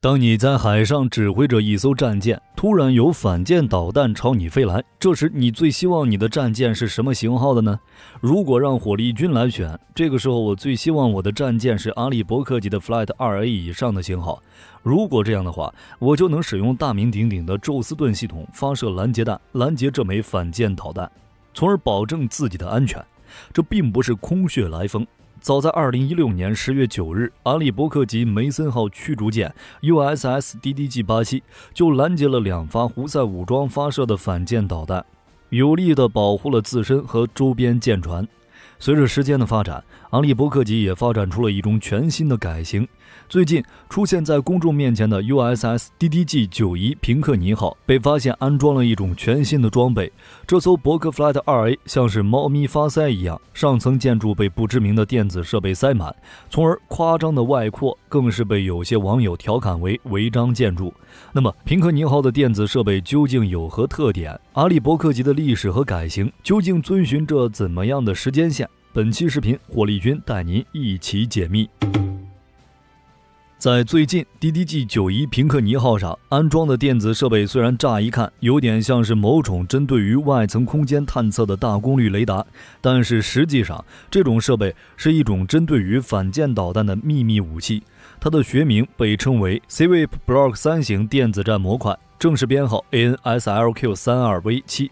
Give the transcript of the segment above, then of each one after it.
当你在海上指挥着一艘战舰，突然有反舰导弹朝你飞来，这时你最希望你的战舰是什么型号的呢？如果让火力军来选，这个时候我最希望我的战舰是阿利伯克级的 Flight 2A 以上的型号。如果这样的话，我就能使用大名鼎鼎的宙斯盾系统发射拦截弹拦截这枚反舰导弹，从而保证自己的安全。这并不是空穴来风。早在二零一六年十月九日，阿里伯克级梅森号驱逐舰 USS DDG 八七就拦截了两发胡塞武装发射的反舰导弹，有力地保护了自身和周边舰船。随着时间的发展，阿里伯克级也发展出了一种全新的改型。最近出现在公众面前的 USS DDG 91平克尼号被发现安装了一种全新的装备。这艘伯克 Flight 2A 像是猫咪发腮一样，上层建筑被不知名的电子设备塞满，从而夸张的外扩更是被有些网友调侃为违章建筑。那么，平克尼号的电子设备究竟有何特点？阿里伯克级的历史和改型究竟遵循着怎么样的时间线？本期视频，火力军带您一起解密。在最近，DDG 91平克尼号上安装的电子设备，虽然乍一看有点像是某种针对于外层空间探测的大功率雷达，但是实际上，这种设备是一种针对于反舰导弹的秘密武器。它的学名被称为 c w i e p Block 三型电子战模块，正式编号 ANSLQ 三二 V 七。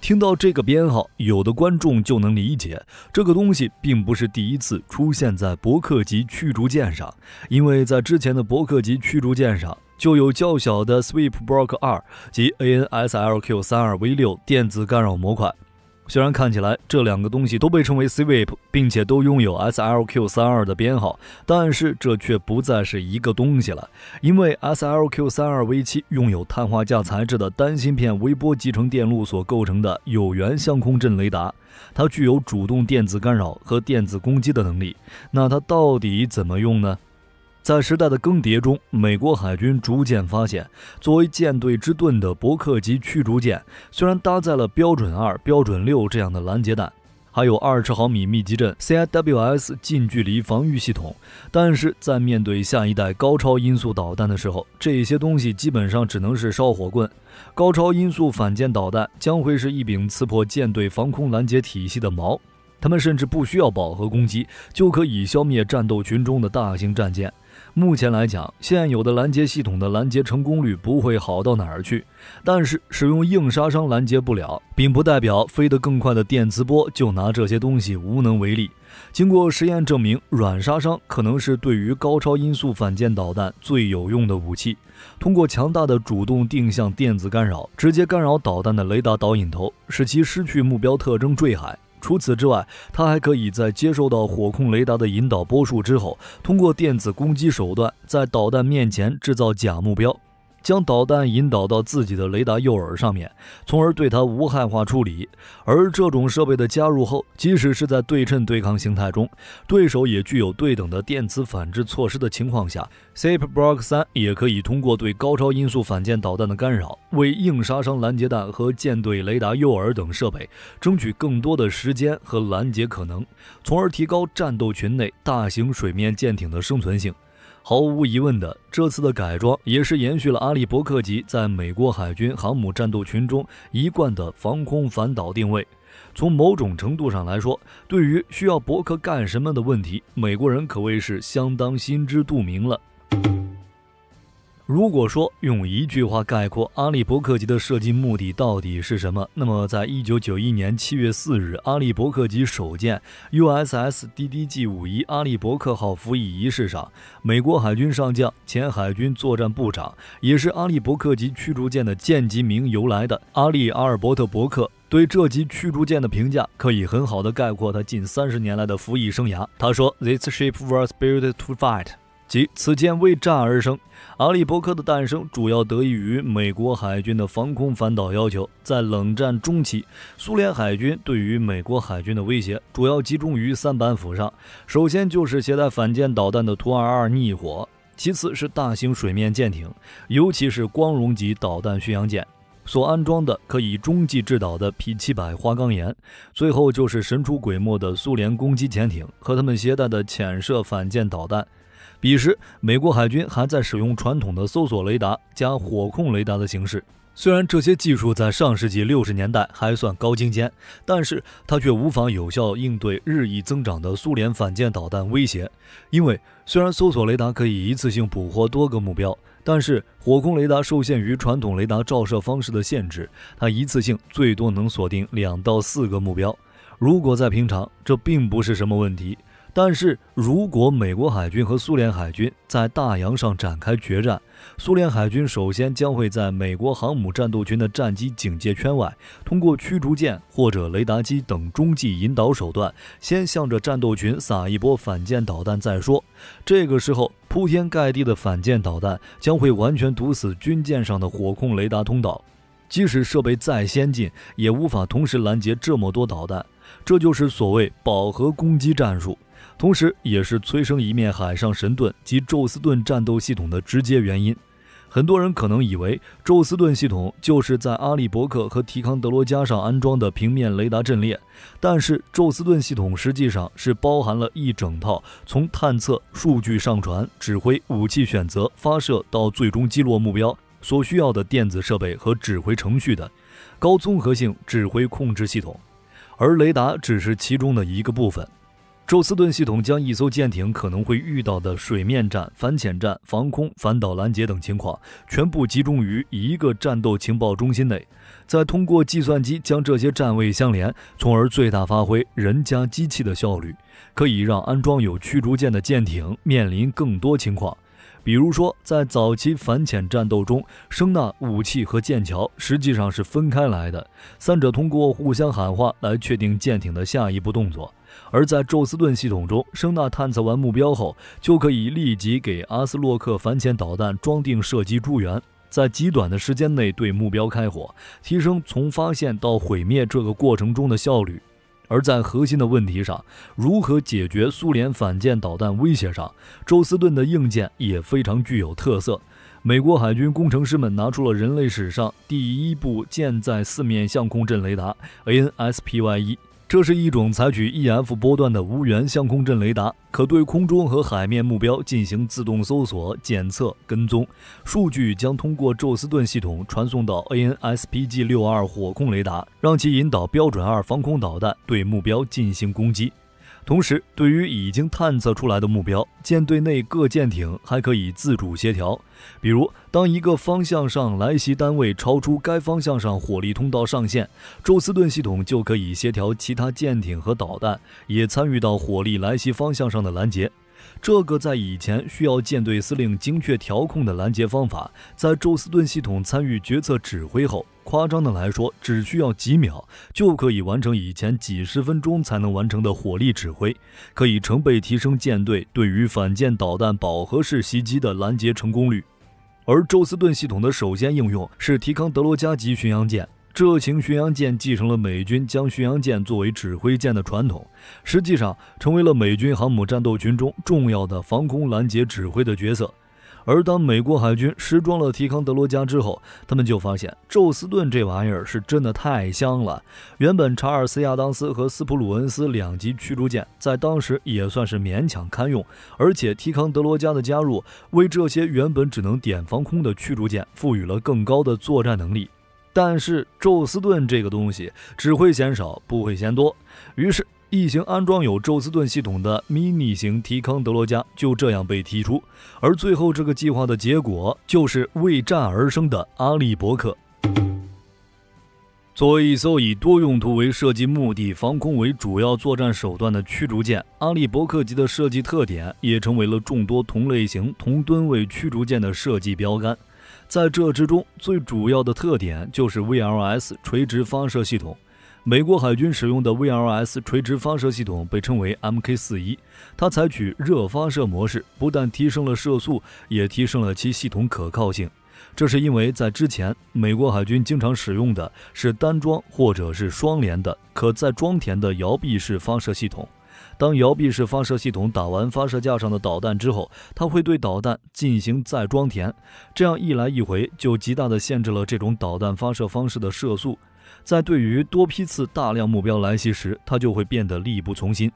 听到这个编号，有的观众就能理解，这个东西并不是第一次出现在伯克级驱逐舰上，因为在之前的伯克级驱逐舰上就有较小的 Sweep Block 2及 ANSLQ-32V6 电子干扰模块。虽然看起来这两个东西都被称为 C-wave，并且都拥有 S-LQ32 的编号，但是这却不再是一个东西了，因为 S-LQ32V7 拥有碳化镓材质的单芯片微波集成电路所构成的有源相控阵雷达，它具有主动电子干扰和电子攻击的能力。那它到底怎么用呢？在时代的更迭中，美国海军逐渐发现，作为舰队之盾的伯克级驱逐舰，虽然搭载了标准二、标准六这样的拦截弹，还有二十毫米密集阵 CIWS 近距离防御系统，但是在面对下一代高超音速导弹的时候，这些东西基本上只能是烧火棍。高超音速反舰导弹将会是一柄刺破舰队防空拦截体系的矛，它们甚至不需要饱和攻击，就可以消灭战斗群中的大型战舰。目前来讲，现有的拦截系统的拦截成功率不会好到哪儿去。但是，使用硬杀伤拦截不了，并不代表飞得更快的电磁波就拿这些东西无能为力。经过实验证明，软杀伤可能是对于高超音速反舰导弹最有用的武器。通过强大的主动定向电子干扰，直接干扰导弹的雷达导引头，使其失去目标特征坠海。除此之外，它还可以在接受到火控雷达的引导波束之后，通过电子攻击手段，在导弹面前制造假目标。将导弹引导到自己的雷达诱饵上面，从而对它无害化处理。而这种设备的加入后，即使是在对称对抗形态中，对手也具有对等的电磁反制措施的情况下 s a p e Block 三也可以通过对高超音速反舰导弹的干扰，为硬杀伤拦截弹和舰队雷达诱饵等设备争取更多的时间和拦截可能，从而提高战斗群内大型水面舰艇的生存性。毫无疑问的，这次的改装也是延续了阿利伯克级在美国海军航母战斗群中一贯的防空反导定位。从某种程度上来说，对于需要伯克干什么的问题，美国人可谓是相当心知肚明了。如果说用一句话概括阿利伯克级的设计目的到底是什么，那么在一九九一年七月四日阿利伯克级首舰 USS DDG 五一阿利伯克号服役仪式上，美国海军上将、前海军作战部长，也是阿利伯克级驱逐舰的舰级名由来的阿利阿尔伯特伯克对这级驱逐舰的评价，可以很好的概括他近三十年来的服役生涯。他说：“This ship was built to fight。”即此舰为战而生。阿利伯克的诞生主要得益于美国海军的防空反导要求。在冷战中期，苏联海军对于美国海军的威胁主要集中于三板斧上：首先就是携带反舰导弹的图 -22 逆火，其次是大型水面舰艇，尤其是光荣级导弹巡洋舰所安装的可以中继制导的 P-700 花岗岩，最后就是神出鬼没的苏联攻击潜艇和他们携带的潜射反舰导弹。彼时，美国海军还在使用传统的搜索雷达加火控雷达的形式。虽然这些技术在上世纪六十年代还算高精尖，但是它却无法有效应对日益增长的苏联反舰导弹威胁。因为虽然搜索雷达可以一次性捕获多个目标，但是火控雷达受限于传统雷达照射方式的限制，它一次性最多能锁定两到四个目标。如果在平常，这并不是什么问题。但是如果美国海军和苏联海军在大洋上展开决战，苏联海军首先将会在美国航母战斗群的战机警戒圈外，通过驱逐舰或者雷达机等中继引导手段，先向着战斗群撒一波反舰导弹再说。这个时候，铺天盖地的反舰导弹将会完全堵死军舰上的火控雷达通道，即使设备再先进，也无法同时拦截这么多导弹。这就是所谓饱和攻击战术。同时，也是催生一面海上神盾及宙斯盾战斗系统的直接原因。很多人可能以为宙斯盾系统就是在阿里伯克和提康德罗加上安装的平面雷达阵列，但是宙斯盾系统实际上是包含了一整套从探测、数据上传、指挥、武器选择、发射到最终击落目标所需要的电子设备和指挥程序的高综合性指挥控制系统，而雷达只是其中的一个部分。宙斯盾系统将一艘舰艇可能会遇到的水面战、反潜战、防空、反导拦截等情况，全部集中于一个战斗情报中心内，再通过计算机将这些站位相连，从而最大发挥人加机器的效率，可以让安装有驱逐舰的舰艇面临更多情况，比如说在早期反潜战斗中，声呐武器和舰桥实际上是分开来的，三者通过互相喊话来确定舰艇的下一步动作。而在宙斯盾系统中，声呐探测完目标后，就可以立即给阿斯洛克反潜导弹装定射击助援，在极短的时间内对目标开火，提升从发现到毁灭这个过程中的效率。而在核心的问题上，如何解决苏联反舰导弹威胁上，宙斯盾的硬件也非常具有特色。美国海军工程师们拿出了人类史上第一部舰载四面相控阵雷达，ANSPY 一。这是一种采取 E F 波段的无源相控阵雷达，可对空中和海面目标进行自动搜索、检测、跟踪。数据将通过宙斯盾系统传送到 A N S P G 六二火控雷达，让其引导标准二防空导弹对目标进行攻击。同时，对于已经探测出来的目标，舰队内各舰艇还可以自主协调。比如，当一个方向上来袭单位超出该方向上火力通道上限，宙斯盾系统就可以协调其他舰艇和导弹也参与到火力来袭方向上的拦截。这个在以前需要舰队司令精确调控的拦截方法，在宙斯盾系统参与决策指挥后，夸张的来说，只需要几秒就可以完成以前几十分钟才能完成的火力指挥，可以成倍提升舰队对于反舰导弹饱和式袭击的拦截成功率。而宙斯盾系统的首先应用是提康德罗加级巡洋舰。这型巡洋舰继承了美军将巡洋舰作为指挥舰的传统，实际上成为了美军航母战斗群中重要的防空拦截指挥的角色。而当美国海军试装了提康德罗加之后，他们就发现宙斯盾这玩意儿是真的太香了。原本查尔斯·亚当斯和斯普鲁恩斯两级驱逐舰在当时也算是勉强堪用，而且提康德罗加的加入为这些原本只能点防空的驱逐舰赋予了更高的作战能力。但是宙斯盾这个东西只会嫌少，不会嫌多。于是，一行安装有宙斯盾系统的迷你型提康德罗加就这样被踢出。而最后，这个计划的结果就是为战而生的阿利伯克。作为一艘以多用途为设计目的、防空为主要作战手段的驱逐舰，阿利伯克级的设计特点也成为了众多同类型、同吨位驱逐舰的设计标杆。在这之中，最主要的特点就是 VLS 垂直发射系统。美国海军使用的 VLS 垂直发射系统被称为 MK41，它采取热发射模式，不但提升了射速，也提升了其系统可靠性。这是因为在之前，美国海军经常使用的是单装或者是双联的可再装填的摇臂式发射系统。当摇臂式发射系统打完发射架上的导弹之后，它会对导弹进行再装填，这样一来一回就极大的限制了这种导弹发射方式的射速，在对于多批次大量目标来袭时，它就会变得力不从心，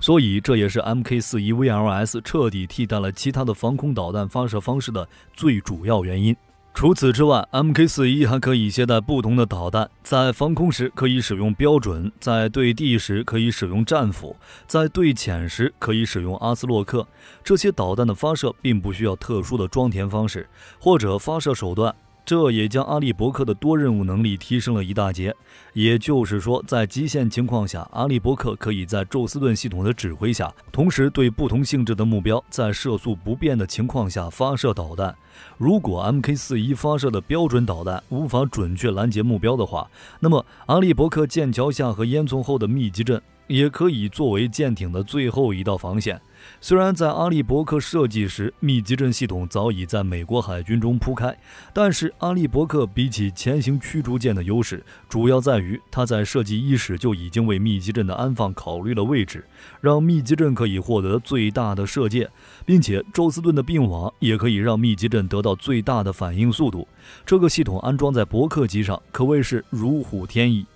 所以这也是 Mk 四一 VLS 彻底替代了其他的防空导弹发射方式的最主要原因。除此之外，Mk 四一还可以携带不同的导弹，在防空时可以使用标准，在对地时可以使用战斧，在对潜时可以使用阿斯洛克。这些导弹的发射并不需要特殊的装填方式或者发射手段。这也将阿利伯克的多任务能力提升了一大截，也就是说，在极限情况下，阿利伯克可以在宙斯盾系统的指挥下，同时对不同性质的目标，在射速不变的情况下发射导弹。如果 Mk 四一发射的标准导弹无法准确拦截目标的话，那么阿利伯克剑桥下和烟囱后的密集阵也可以作为舰艇的最后一道防线。虽然在阿利伯克设计时，密集阵系统早已在美国海军中铺开，但是阿利伯克比起前行驱逐舰的优势，主要在于它在设计伊始就已经为密集阵的安放考虑了位置，让密集阵可以获得最大的射界，并且宙斯盾的并网也可以让密集阵得到最大的反应速度。这个系统安装在伯克级上，可谓是如虎添翼。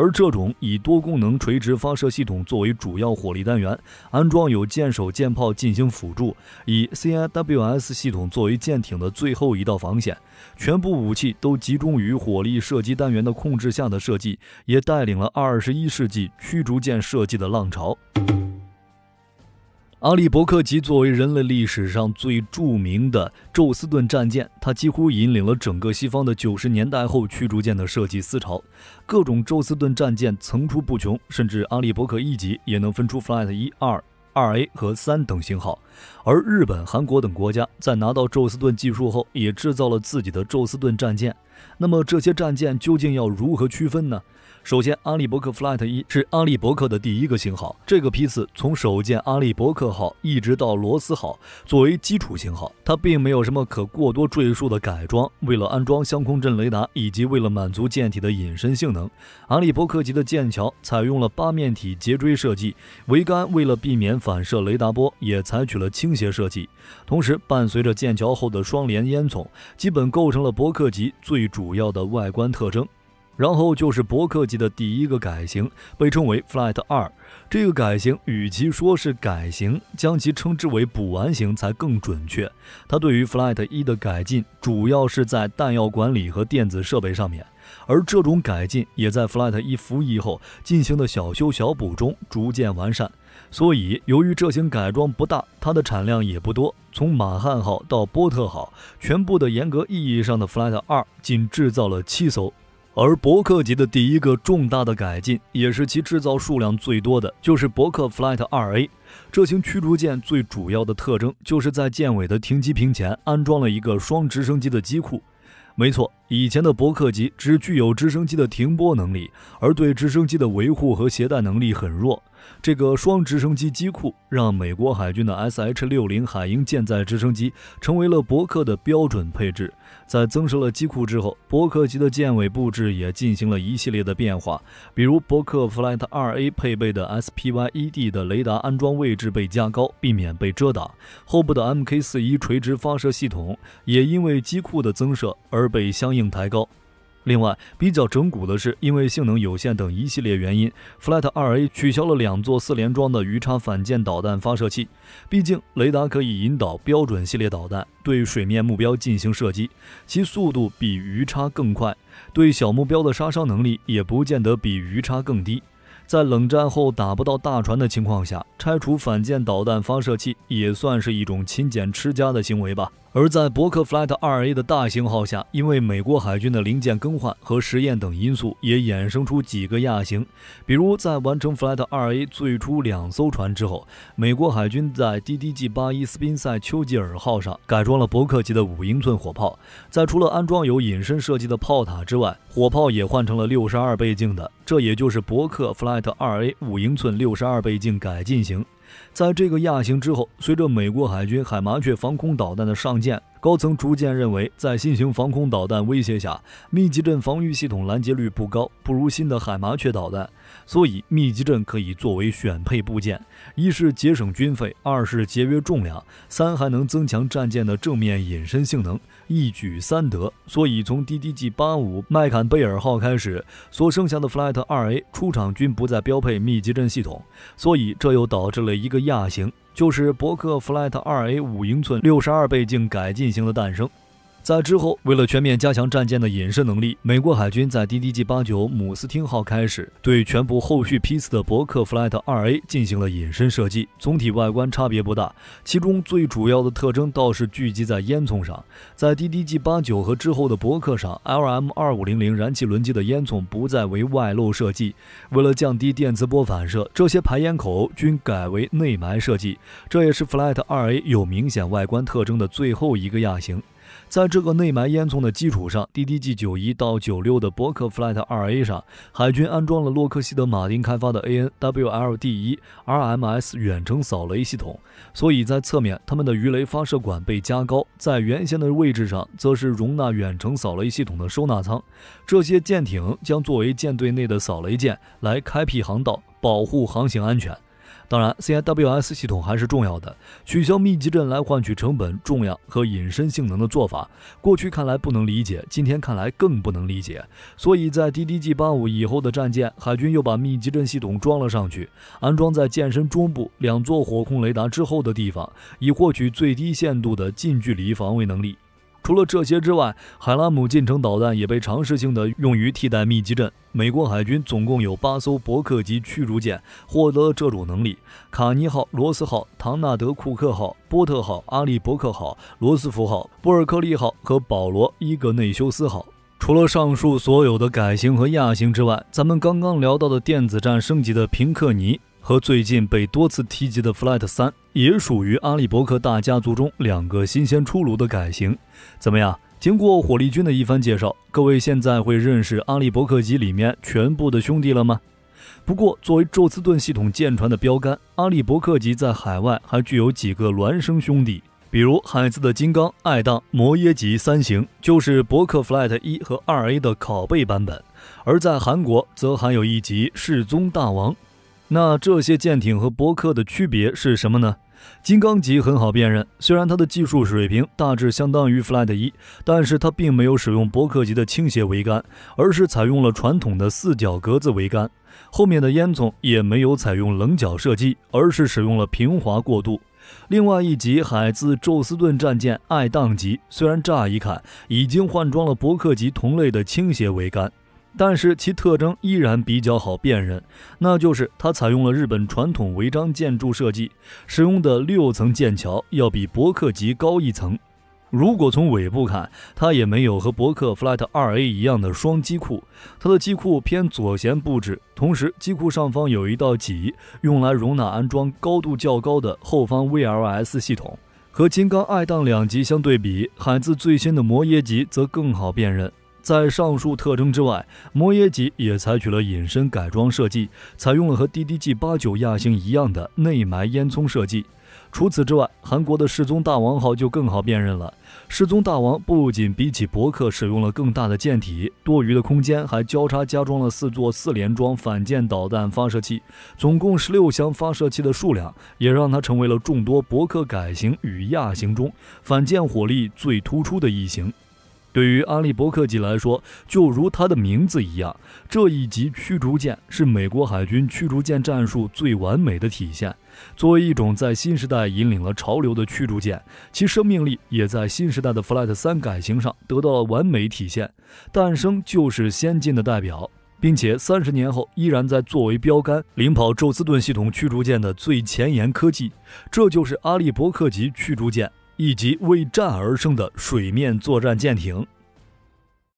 而这种以多功能垂直发射系统作为主要火力单元，安装有舰首舰炮进行辅助，以 CIWS 系统作为舰艇的最后一道防线，全部武器都集中于火力射击单元的控制下的设计，也带领了二十一世纪驱逐舰设计的浪潮。阿里伯克级作为人类历史上最著名的宙斯盾战舰，它几乎引领了整个西方的九十年代后驱逐舰的设计思潮，各种宙斯盾战舰层出不穷，甚至阿里伯克一级也能分出 Flight 一、二、二 A 和三等型号。而日本、韩国等国家在拿到宙斯盾技术后，也制造了自己的宙斯盾战舰。那么这些战舰究竟要如何区分呢？首先，阿利伯克 Flight 一是阿利伯克的第一个型号。这个批次从首舰阿利伯克号一直到罗斯号，作为基础型号，它并没有什么可过多赘述的改装。为了安装相控阵雷达，以及为了满足舰体的隐身性能，阿利伯克级的舰桥采用了八面体截锥设计，桅杆为了避免反射雷达波，也采取了倾斜设计。同时，伴随着舰桥后的双联烟囱，基本构成了伯克级最主要的外观特征。然后就是伯克级的第一个改型，被称为 Flight 二。这个改型与其说是改型，将其称之为补完型才更准确。它对于 Flight 一的改进主要是在弹药管理和电子设备上面，而这种改进也在 Flight 一服役后进行的小修小补中逐渐完善。所以，由于这型改装不大，它的产量也不多。从马汉号到波特号，全部的严格意义上的 Flight 二仅制造了七艘。而伯克级的第一个重大的改进，也是其制造数量最多的，就是伯克 Flight 2A。这型驱逐舰最主要的特征，就是在舰尾的停机坪前安装了一个双直升机的机库。没错。以前的伯克级只具有直升机的停泊能力，而对直升机的维护和携带能力很弱。这个双直升机机库让美国海军的 SH-60 海鹰舰载直升机成为了伯克的标准配置。在增设了机库之后，伯克级的舰尾布置也进行了一系列的变化，比如伯克 Flight 2A 配备的 s p y e d 的雷达安装位置被加高，避免被遮挡。后部的 MK-41 垂直发射系统也因为机库的增设而被相应。硬抬高。另外，比较整蛊的是，因为性能有限等一系列原因 f l a t 2A 取消了两座四联装的鱼叉反舰导弹发射器。毕竟，雷达可以引导标准系列导弹对水面目标进行射击，其速度比鱼叉更快，对小目标的杀伤能力也不见得比鱼叉更低。在冷战后打不到大船的情况下，拆除反舰导弹发射器也算是一种勤俭持家的行为吧。而在伯克 Flight 2A 的大型号下，因为美国海军的零件更换和实验等因素，也衍生出几个亚型。比如，在完成 Flight 2A 最初两艘船之后，美国海军在 DDG 81斯宾塞丘吉尔号上改装了伯克级的五英寸火炮，在除了安装有隐身设计的炮塔之外，火炮也换成了六十二倍镜的。这也就是伯克 Flight 2A 五英寸六十二倍镜改进型。在这个亚型之后，随着美国海军海麻雀防空导弹的上舰，高层逐渐认为，在新型防空导弹威胁下，密集阵防御系统拦截率不高，不如新的海麻雀导弹。所以密集阵可以作为选配部件，一是节省军费，二是节约重量，三还能增强战舰的正面隐身性能，一举三得。所以从 DDG 八五麦坎贝尔号开始，所剩下的 Flight 二 A 出厂均不再标配密集阵系统。所以这又导致了一个亚型，就是伯克 Flight 二 A 五英寸六十二倍镜改进型的诞生。在之后，为了全面加强战舰的隐身能力，美国海军在 DDG 89姆斯汀号开始对全部后续批次的伯克 Flight 2A 进行了隐身设计，总体外观差别不大。其中最主要的特征倒是聚集在烟囱上。在 DDG 89和之后的伯克上，LM 2500燃气轮机的烟囱不再为外露设计，为了降低电磁波反射，这些排烟口均改为内埋设计。这也是 Flight 2A 有明显外观特征的最后一个亚型。在这个内埋烟囱的基础上，DDG 91到96的伯克 Flight 2A 上，海军安装了洛克希德马丁开发的 ANWLD1 RMS 远程扫雷系统。所以在侧面，他们的鱼雷发射管被加高，在原先的位置上，则是容纳远程扫雷系统的收纳舱。这些舰艇将作为舰队内的扫雷舰，来开辟航道，保护航行安全。当然，CIWS 系统还是重要的。取消密集阵来换取成本、重量和隐身性能的做法，过去看来不能理解，今天看来更不能理解。所以在 DDG85 以后的战舰，海军又把密集阵系统装了上去，安装在舰身中部两座火控雷达之后的地方，以获取最低限度的近距离防卫能力。除了这些之外，海拉姆近程导弹也被尝试性的用于替代密集阵。美国海军总共有八艘伯克级驱逐舰获得了这种能力：卡尼号、罗斯号、唐纳德·库克号、波特号、阿利·伯克号、罗斯福号、布尔克利号和保罗·伊格内修斯号。除了上述所有的改型和亚型之外，咱们刚刚聊到的电子战升级的平克尼。和最近被多次提及的 Flight 三也属于阿里伯克大家族中两个新鲜出炉的改型。怎么样？经过火力军的一番介绍，各位现在会认识阿里伯克级里面全部的兄弟了吗？不过，作为宙斯盾系统舰船的标杆，阿里伯克级在海外还具有几个孪生兄弟，比如海子的金刚、爱宕、摩耶级三型就是伯克 Flight 一和二 A 的拷贝版本，而在韩国则还有一级世宗大王。那这些舰艇和伯克的区别是什么呢？金刚级很好辨认，虽然它的技术水平大致相当于 Flight 一，但是它并没有使用伯克级的倾斜桅杆，而是采用了传统的四角格子桅杆。后面的烟囱也没有采用棱角设计，而是使用了平滑过渡。另外一级海自宙斯盾战舰爱宕级，虽然乍一看已经换装了伯克级同类的倾斜桅杆。但是其特征依然比较好辨认，那就是它采用了日本传统违章建筑设计，使用的六层剑桥要比伯克级高一层。如果从尾部看，它也没有和伯克 Flight 2A 一样的双机库，它的机库偏左舷布置，同时机库上方有一道脊，用来容纳安装高度较高的后方 VLS 系统。和金刚爱宕两级相对比，海自最新的摩耶级则更好辨认。在上述特征之外，摩耶级也采取了隐身改装设计，采用了和 DDG 八九亚型一样的内埋烟囱设计。除此之外，韩国的世宗大王号就更好辨认了。世宗大王不仅比起伯克使用了更大的舰体，多余的空间还交叉加装了四座四联装反舰导弹发射器，总共十六箱发射器的数量也让它成为了众多伯克改型与亚型中反舰火力最突出的一型。对于阿利伯克级来说，就如它的名字一样，这一级驱逐舰是美国海军驱逐舰战术最完美的体现。作为一种在新时代引领了潮流的驱逐舰，其生命力也在新时代的 Flight 三改型上得到了完美体现。诞生就是先进的代表，并且三十年后依然在作为标杆领跑宙斯盾系统驱逐舰的最前沿科技。这就是阿利伯克级驱逐舰。以及为战而生的水面作战舰艇。